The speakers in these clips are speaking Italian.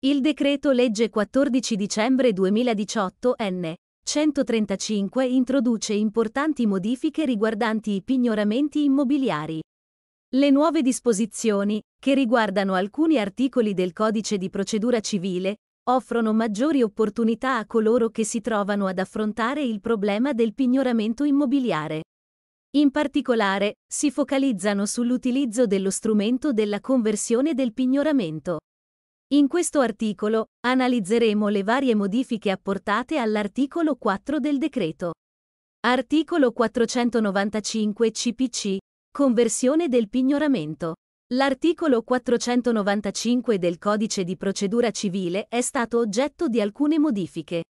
Il decreto legge 14 dicembre 2018 n. 135 introduce importanti modifiche riguardanti i pignoramenti immobiliari. Le nuove disposizioni, che riguardano alcuni articoli del codice di procedura civile, offrono maggiori opportunità a coloro che si trovano ad affrontare il problema del pignoramento immobiliare. In particolare, si focalizzano sull'utilizzo dello strumento della conversione del pignoramento. In questo articolo analizzeremo le varie modifiche apportate all'articolo 4 del decreto. Articolo 495 CPC. Conversione del pignoramento. L'articolo 495 del codice di procedura civile è stato oggetto di alcune modifiche.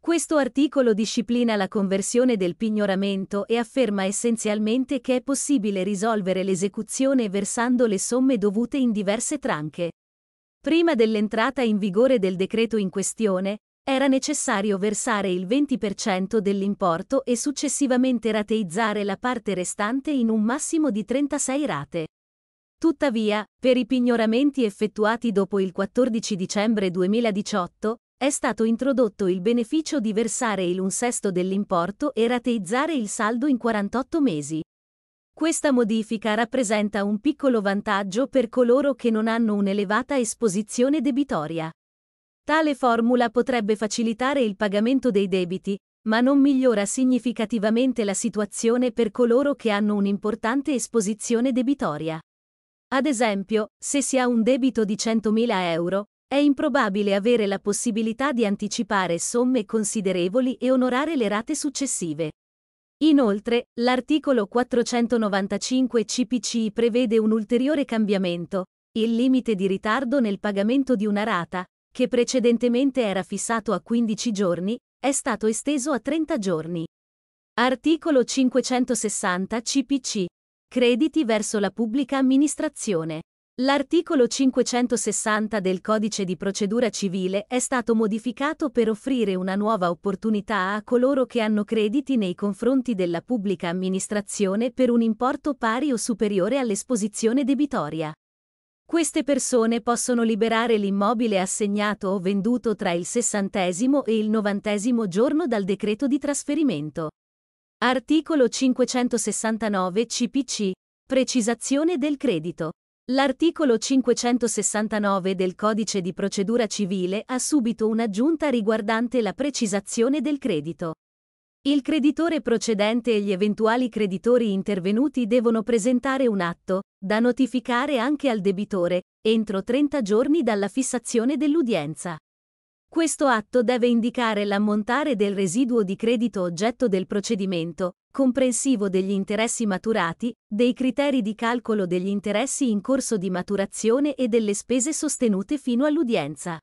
Questo articolo disciplina la conversione del pignoramento e afferma essenzialmente che è possibile risolvere l'esecuzione versando le somme dovute in diverse tranche. Prima dell'entrata in vigore del decreto in questione, era necessario versare il 20% dell'importo e successivamente rateizzare la parte restante in un massimo di 36 rate. Tuttavia, per i pignoramenti effettuati dopo il 14 dicembre 2018, è stato introdotto il beneficio di versare il un sesto dell'importo e rateizzare il saldo in 48 mesi. Questa modifica rappresenta un piccolo vantaggio per coloro che non hanno un'elevata esposizione debitoria. Tale formula potrebbe facilitare il pagamento dei debiti, ma non migliora significativamente la situazione per coloro che hanno un'importante esposizione debitoria. Ad esempio, se si ha un debito di 100.000 euro, è improbabile avere la possibilità di anticipare somme considerevoli e onorare le rate successive. Inoltre, l'articolo 495 CPC prevede un ulteriore cambiamento, il limite di ritardo nel pagamento di una rata, che precedentemente era fissato a 15 giorni, è stato esteso a 30 giorni. Articolo 560 CPC. Crediti verso la pubblica amministrazione. L'articolo 560 del Codice di procedura civile è stato modificato per offrire una nuova opportunità a coloro che hanno crediti nei confronti della pubblica amministrazione per un importo pari o superiore all'esposizione debitoria. Queste persone possono liberare l'immobile assegnato o venduto tra il 60 e il 90 giorno dal decreto di trasferimento. Articolo 569 CPC. Precisazione del credito. L'articolo 569 del Codice di procedura civile ha subito un'aggiunta riguardante la precisazione del credito. Il creditore procedente e gli eventuali creditori intervenuti devono presentare un atto, da notificare anche al debitore, entro 30 giorni dalla fissazione dell'udienza. Questo atto deve indicare l'ammontare del residuo di credito oggetto del procedimento, comprensivo degli interessi maturati, dei criteri di calcolo degli interessi in corso di maturazione e delle spese sostenute fino all'udienza.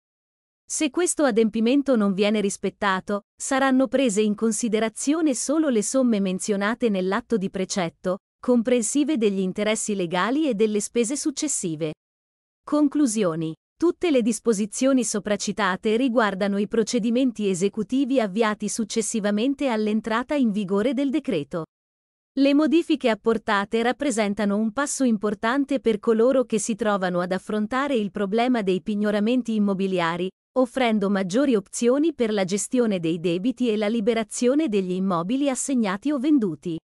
Se questo adempimento non viene rispettato, saranno prese in considerazione solo le somme menzionate nell'atto di precetto, comprensive degli interessi legali e delle spese successive. Conclusioni. Tutte le disposizioni sopracitate riguardano i procedimenti esecutivi avviati successivamente all'entrata in vigore del decreto. Le modifiche apportate rappresentano un passo importante per coloro che si trovano ad affrontare il problema dei pignoramenti immobiliari, offrendo maggiori opzioni per la gestione dei debiti e la liberazione degli immobili assegnati o venduti.